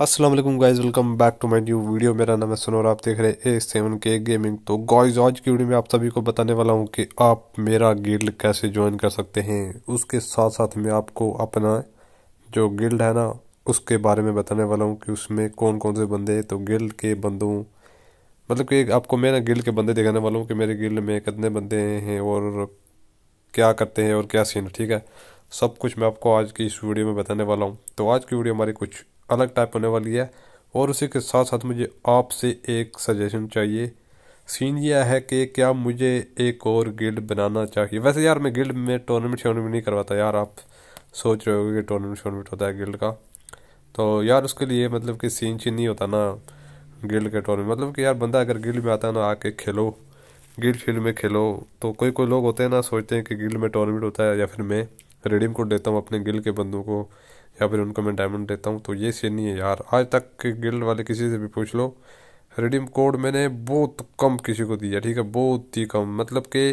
Aslam guys welcome back to my new video मेरा नाम है सुनोर आप देख रहे हैं ए सेवन के गेमिंग तो गाइज आज की वीडियो में आप सभी को बताने वाला हूँ कि आप मेरा गिल्ड कैसे ज्वाइन कर सकते हैं उसके साथ साथ मैं आपको अपना जो गिल्ड है ना उसके बारे में बताने वाला हूँ कि उसमें कौन कौन से बंदे तो गिल्ड के बंदों मतलब कि आपको मैं ना गिल्ड के बंदे दिखाने वाला हूँ कि मेरे गिल्ड में कितने बंदे हैं और क्या करते हैं और क्या सीन ठीक है सब कुछ मैं आपको आज की इस वीडियो में बताने वाला हूँ तो आज की वीडियो हमारी कुछ अलग टाइप होने वाली है और उसी के साथ साथ मुझे आपसे एक सजेशन चाहिए सीन यह है कि क्या मुझे एक और गिल्ड बनाना चाहिए वैसे यार मैं गिल्ड में टूर्नामेंट शोर्नामेंट नहीं करवाता यार आप सोच रहे होगे कि टूर्नामेंट शोर्नामेंट होता है गिल्ड का तो यार उसके लिए मतलब कि सीन चीन नहीं होता ना गिल्ड के टूर्नामेंट मतलब कि यार बंदा अगर गिल्ड में आता है ना आके खेलो गिल्ड फील्ड में खेलो तो कोई कोई लोग होते हैं ना सोचते हैं कि गिल्ड में टूर्नामेंट होता है या फिर मैं रिडीम कोड देता हूँ अपने गिल्ड के बंदों को या फिर उनको मैं डायमंड देता हूँ तो ये सीन नहीं है यार आज तक के गिल्ड वाले किसी से भी पूछ लो रिडीम कोड मैंने बहुत कम किसी को दिया ठीक है बहुत ही कम मतलब कि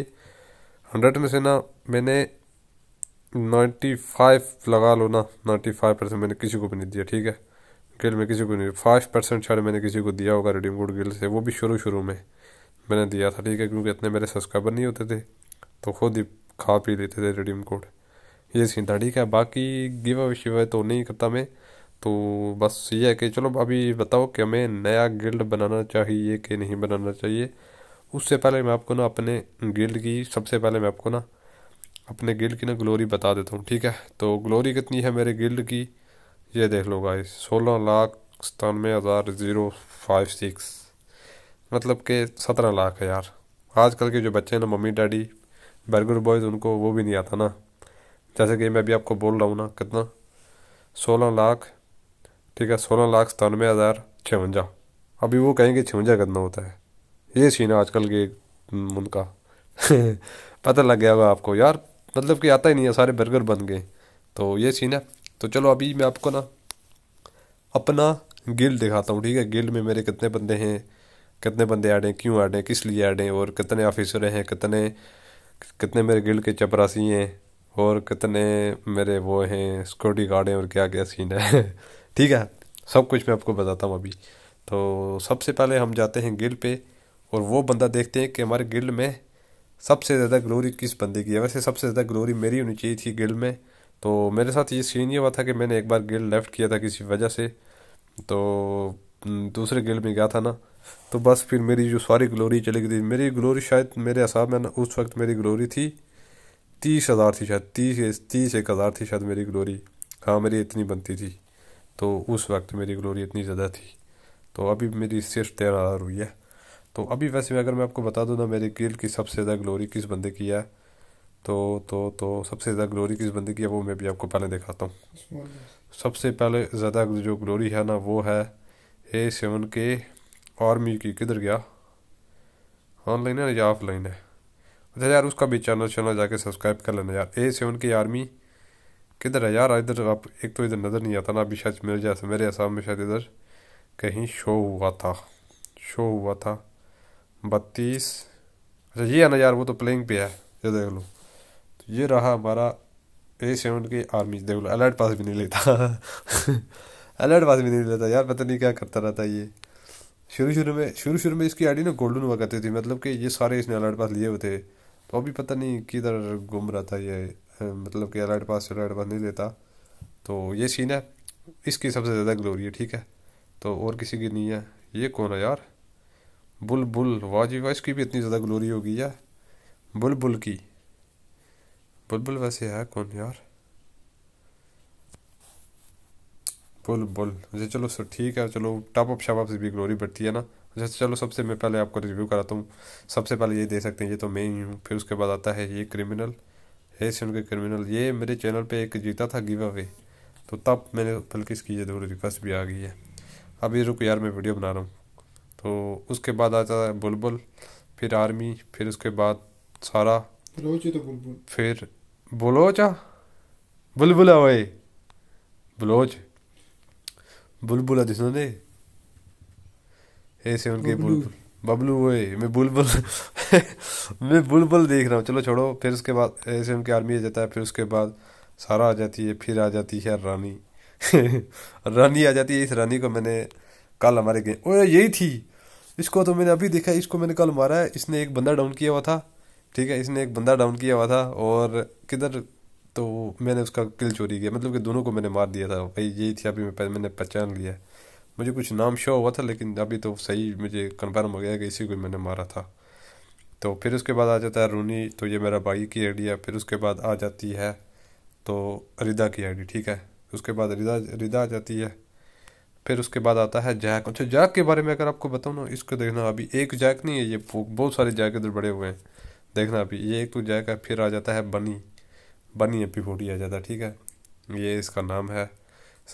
हंड्रेड में से ना मैंने नाइन्टी फाइव लगा लो ना नाइन्टी फाइव परसेंट मैंने किसी को भी नहीं दिया ठीक है गिल में किसी को नहीं फाइव परसेंट शायद मैंने किसी को दिया होगा रिडीम कोड गिल से वो भी शुरू शुरू में मैंने दिया था ठीक है क्योंकि इतने मेरे सब्सक्राइबर नहीं होते थे तो खुद ही खा पी लेते थे रिडीम कोड ये सीन था ठीक है बाकी गिव अवे शिव तो नहीं करता मैं तो बस ये है कि चलो अभी बताओ कि हमें नया गिल्ड बनाना चाहिए कि नहीं बनाना चाहिए उससे पहले मैं आपको ना अपने गिल्ड की सबसे पहले मैं आपको ना अपने गिल्ड की ना ग्लोरी बता देता हूँ ठीक है तो ग्लोरी कितनी है मेरे गिल्ड की ये देख लो गाइस सोलह लाख सतानवे हज़ार ज़ीरो फाइव सिक्स मतलब कि सत्रह लाख है यार आजकल के जो बच्चे हैं ना मम्मी डैडी बर्गर बॉयज़ उनको वो भी नहीं आता ना जैसे कि मैं अभी आपको बोल रहा हूँ ना कितना सोलह लाख ठीक है सोलह लाख सतानवे हज़ार छवंजा अभी वो कहेंगे छवंजा कितना होता है ये सीन है आजकल के उनका पता लग गया होगा आपको यार मतलब कि आता ही नहीं है सारे बर्गर बन गए तो ये सीन है तो चलो अभी मैं आपको ना अपना गिल्ड दिखाता हूँ ठीक है गिल्ड में मेरे कितने बंदे हैं कितने बंदे ऐड हैं क्यों ऐड हैं किस लिए ऐड हैं और कितने ऑफिसर हैं कितने कितने मेरे गिल्ड के चपरासी हैं और कितने मेरे वो हैं सिक्योरिटी गार्ड हैं और क्या क्या सीन है ठीक है सब कुछ मैं आपको बताता हूँ अभी तो सबसे पहले हम जाते हैं गिल पे और वो बंदा देखते हैं कि हमारे गिल में सबसे ज़्यादा ग्लोरी किस बंदे की है वैसे सबसे ज़्यादा ग्लोरी मेरी होनी चाहिए थी गिल में तो मेरे साथ ये सीन ये हुआ था कि मैंने एक बार गिल लेफ़्ट किया था किसी वजह से तो दूसरे गिल में गया था ना तो बस फिर मेरी जो सारी ग्लोरी चली गई थी मेरी ग्लोरी शायद मेरे हिसाब में उस वक्त मेरी ग्लोरी थी तीस हज़ार थी शायद तीस तीस एक हज़ार थी शायद मेरी ग्लोरी हाँ मेरी इतनी बनती थी तो उस वक्त मेरी ग्लोरी इतनी ज़्यादा थी तो अभी मेरी सिर्फ तेरह हज़ार हुई है तो अभी वैसे अगर मैं आपको बता दूँ ना मेरे गिल की सबसे ज़्यादा ग्लोरी किस बंदे की है तो तो तो सबसे ज़्यादा ग्लोरी किस बंदे की है वो मैं भी आपको पहले दिखाता हूँ सबसे पहले ज़्यादा जो ग्लोरी है ना वो है ए सेवन के आर्मी की किधर गया ऑनलाइन है या ऑफलाइन है अच्छा यार उसका भी चैनल चैनल जाके सब्सक्राइब कर लेना यार ए सेवन की आर्मी किधर है यार इधर आप एक तो इधर नज़र नहीं आता ना अभी शायद मेरे जैसे मेरे हिसाब में शायद इधर कहीं शो हुआ था शो हुआ था बत्तीस अच्छा ये है ना यार वो तो प्लेइंग पे है ये देख लो तो ये रहा हमारा ए सेवन की आर्मी देख लो अलर्ट पास भी नहीं लेता अलर्ट पास भी नहीं लेता यार पता नहीं क्या करता रहता ये शुरू शुरू में शुरू शुरू में इसकी आईडी ना गोल्डन हुआ करती थी मतलब कि ये सारे इसने अलर्ट पास लिए हुए थे तो अभी पता नहीं किधर घूम रहा था ये मतलब कि राइट पास राइट पास नहीं देता तो ये सीन है इसकी सबसे ज़्यादा ग्लोरी है ठीक है तो और किसी की नहीं है ये कौन है यार बुल बुल वाह जी वाह इसकी भी इतनी ज़्यादा ग्लोरी होगी यार बुल बुल की बुल बुल वैसे है कौन यार बुल बुल वैसे चलो सर ठीक है चलो टॉप अप शॉप से भी ग्लोरी बढ़ती है ना जैसे चलो सबसे मैं पहले आपको रिव्यू कराता हूँ सबसे पहले ये दे सकते हैं ये तो मैं ही हूँ फिर उसके बाद आता है ये क्रिमिनल है सुन उनके क्रिमिनल ये मेरे चैनल पे एक जीता था गिव अवे तो तब मैंने बल्कि इसकी ये दूर रिक्वेस्ट भी आ गई है अभी रुक यार मैं वीडियो बना रहा हूँ तो उसके बाद आता है बुलबुल फिर आर्मी फिर उसके बाद सारा तो बुलबुल फिर बलोचा बुलबुला ओए बलोच बुलबुला दे ऐसे उनके बुलबुल बबलू वो मैं बुलबुल मैं बुलबुल देख रहा हूँ चलो छोड़ो फिर उसके बाद ऐसे उनकी आर्मी आ जाता है फिर उसके बाद सारा आ जाती है फिर आ जाती है रानी रानी आ जाती है इस रानी को मैंने कल हमारे गए ओ यही थी इसको तो मैंने अभी देखा इसको मैंने कल मारा है इसने एक बंदा डाउन किया हुआ था ठीक है इसने एक बंदा डाउन किया हुआ था और किधर तो मैंने उसका किल चोरी किया मतलब कि दोनों को मैंने मार दिया था भाई यही थी अभी मैं मैंने पहचान लिया मुझे कुछ नाम शो हुआ था लेकिन अभी तो सही मुझे कन्फर्म हो गया कि इसी को मैंने मारा था तो फिर उसके बाद आ जाता है रूनी तो ये मेरा भाई की आई है फिर उसके बाद आ जाती है तो रिदा की आई ठीक है उसके बाद रिदा रिदा आ जाती है फिर उसके बाद आता है जैक अच्छा जैक के बारे में अगर आपको बताऊँ ना इसको देखना अभी एक जैक नहीं है ये बहुत सारे जैक इधर बड़े हुए हैं देखना अभी ये एक तो जैक है फिर आ जाता है बनी बनी अभी फोटी आ जाता है ठीक है ये इसका नाम है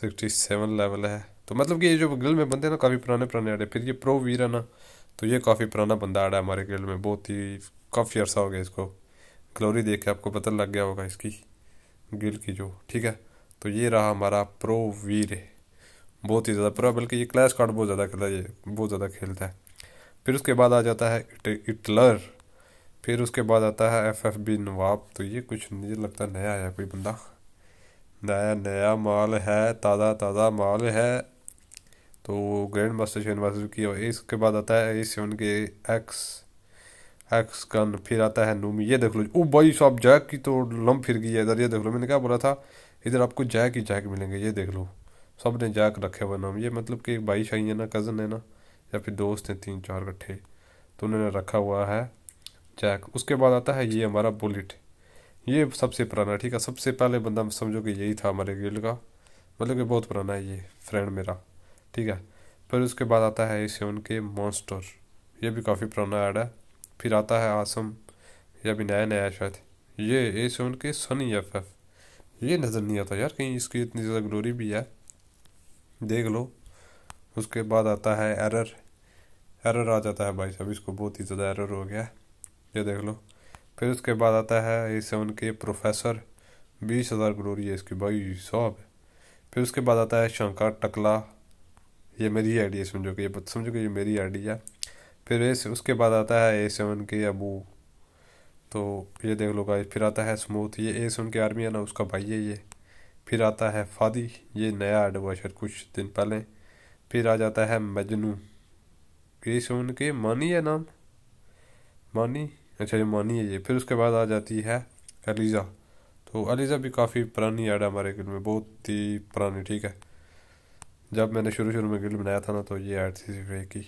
सिक्सटी सेवन लेवल है तो मतलब कि ये जो गिल में बंदे ना काफ़ी पुराने पुराने आ रहे फिर ये प्रो वीर है ना तो ये काफ़ी पुराना बंदा आ रहा है हमारे गिल में बहुत ही काफ़ी अर्सा हो गया इसको ग्लोरी देख के आपको पता लग गया होगा इसकी गिल की जो ठीक है तो ये रहा हमारा प्रो वीर बहुत ही ज़्यादा प्रो बल्कि ये क्लैश कार्ड बहुत ज़्यादा खेला ये बहुत ज़्यादा खेलता है फिर उसके बाद आ जाता है इट, इटलर फिर उसके बाद आता है एफ एफ बी नवाब तो ये कुछ मुझे लगता नया आया कोई बंदा नया नया माल है ताज़ा ताज़ा माल है तो ग्रैंड मास्टर शेन वासुदेव की और इसके बाद आता है A seven K X X gun फिर आता है नूमी ये देख लो ओ भाई साहब जैक की तो लम फिर गई है इधर ये देख लो मैंने क्या बोला था इधर आपको जैक ही जैक मिलेंगे ये देख लो सब ने जैक रखे हुए नाम ये मतलब कि भाई शाही है ना कज़न है ना या फिर दोस्त हैं तीन चार इकट्ठे तो उन्होंने रखा हुआ है जैक उसके बाद आता है ये हमारा बुलेट ये सबसे पुराना ठीक है सबसे पहले बंदा समझो कि यही था हमारे गिल्ड का मतलब कि बहुत पुराना है ये फ्रेंड मेरा ठीक है फिर उसके बाद आता है एशियन के मॉन्स्टर ये भी काफ़ी पुराना ऐड है फिर आता है आसम यह भी नया नया शायद ये एशियन के सनी एफ एफ ये नज़र नहीं आता यार कहीं इसकी इतनी ज़्यादा ग्लोरी भी है देख लो उसके बाद आता है एरर एरर आ जाता है भाई साहब इसको बहुत ही ज़्यादा एरर हो गया ये देख लो फिर उसके बाद आता है ए सेवन के प्रोफेसर बीस हज़ार ग्लोरी है इसकी भाई साहब फिर उसके बाद आता है शंकर टकला ये मेरी ही डी है समझो कि ये समझो कि ये मेरी आइडिया है फिर ऐसे उसके बाद आता है ए सेवन के अबू तो ये देख लो गाइस फिर आता है स्मूथ ये ए सेवन के आर्मी है ना उसका भाई है ये फिर आता है फादी ये नया एड हुआ शायद कुछ दिन पहले फिर आ जाता है मजनू ए सेवन के मानी है नाम मानी अच्छा ये मानी है ये फिर उसके बाद आ जाती है अलीज़ा तो अलीज़ा भी काफ़ी पुरानी ऐड है हमारे में बहुत ही पुरानी ठीक है जब मैंने शुरू शुरू में गिल बनाया था ना तो ये एड थी सी की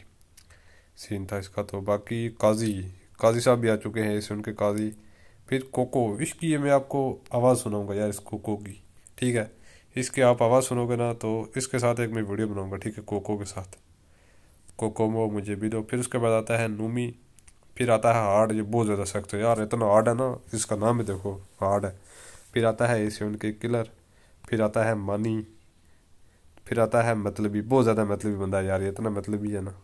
सीन था इसका तो बाकी काजी काजी साहब भी आ चुके हैं इस उनके काजी फिर कोको इसकी ये मैं आपको आवाज़ सुनाऊंगा यार इस कोको की ठीक है इसके आप आवाज़ सुनोगे ना तो इसके साथ एक मैं वीडियो बनाऊंगा ठीक है कोको के साथ कोको मो मुझे भी दो फिर उसके बाद आता है नूमी फिर आता है हार्ड ये बहुत ज़्यादा सख्त है यार इतना हार्ड है ना इसका नाम ही देखो हार्ड है फिर आता है एशियन उनके किलर फिर आता है मनी फिर आता है मतलबी बहुत ज़्यादा मतलबी बंदा यार ये इतना मतलबी है ना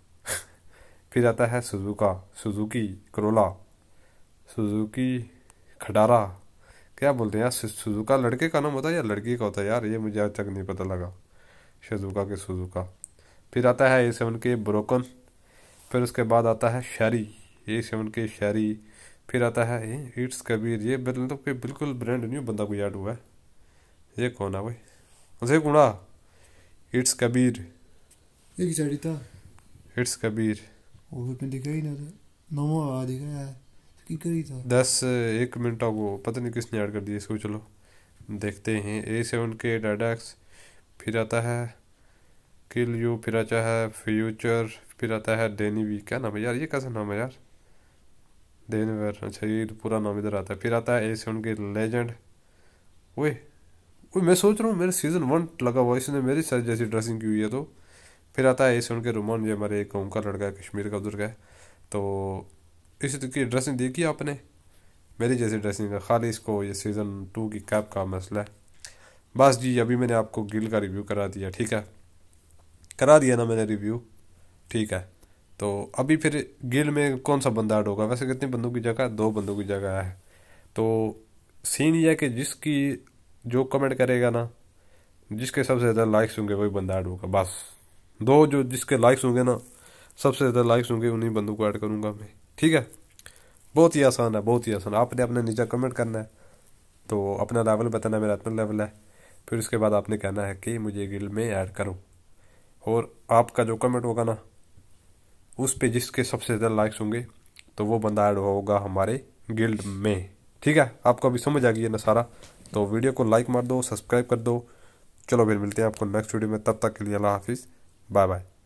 फिर आता है सुजुका सुजुकी करोला सुजुकी खडारा क्या बोलते हैं यार सुजुका लड़के का नाम होता है या लड़की का होता है यार ये मुझे आज तक नहीं पता लगा शजुका के सुजुका फिर आता है ए सेवन के ब्रोकन फिर उसके बाद आता है शारी ए सेवन के शहरी फिर आता है इट्स कबीर ये मतलब कि बिल्कुल ब्रांड न्यू बंदा को ऐड हुआ है ये कौन है भाई उसे कूड़ा इट्स कबीर एक साड़ी था इट्स कबीर वो भी दिखा ही ना था नोमो आ दिखा है तो की करी था दस एक मिनट को पता नहीं किसने ऐड कर दिया इसको चलो देखते हैं ए सेवन के डाडाक्स फिर आता है किल यू फिर आता है फ्यूचर फिर आता है डेनी वी क्या नाम है यार ये कैसा नाम है यार देनवर अच्छा ये तो पूरा नाम इधर आता है फिर आता है ए सेवन के लेजेंड वही कोई मैं सोच रहा हूँ मेरे सीजन वन लगा हुआ इसने मेरी साइज जैसी ड्रेसिंग की हुई है तो फिर आता है ऐसे उनके रुमान ये हमारे एक ओंकार का लड़का है कश्मीर का उधर है तो इसी की ड्रेसिंग देखी आपने मेरी जैसी ड्रेसिंग है खाली इसको ये सीज़न टू की कैप का मसला है बस जी अभी मैंने आपको गिल का रिव्यू करा दिया ठीक है करा दिया ना मैंने रिव्यू ठीक है तो अभी फिर गिल में कौन सा बंदा ऐड होगा वैसे कितने बंदों की जगह दो बंदों की जगह है तो सीन यह है कि जिसकी जो कमेंट करेगा ना जिसके सबसे ज़्यादा लाइक्स होंगे वही बंदा ऐड होगा बस दो जो जिसके लाइक्स होंगे ना सबसे ज़्यादा लाइक्स होंगे उन्हीं बंदों को ऐड करूँगा मैं ठीक है बहुत ही आसान है बहुत ही आसान आपने अपने नीचा कमेंट करना है तो अपना लेवल बताना मेरा अपना लेवल है फिर उसके बाद आपने कहना है कि मुझे गिल में ऐड करो और आपका जो कमेंट होगा ना उस पे जिसके सबसे ज़्यादा लाइक्स होंगे तो वो बंदा ऐड होगा हमारे गिल्ड में ठीक है आपको अभी समझ आ गई है ना सारा तो वीडियो को लाइक मार दो सब्सक्राइब कर दो चलो फिर मिलते हैं आपको नेक्स्ट वीडियो में तब तक के लिए अल्लाह हाफिज़ बाय बाय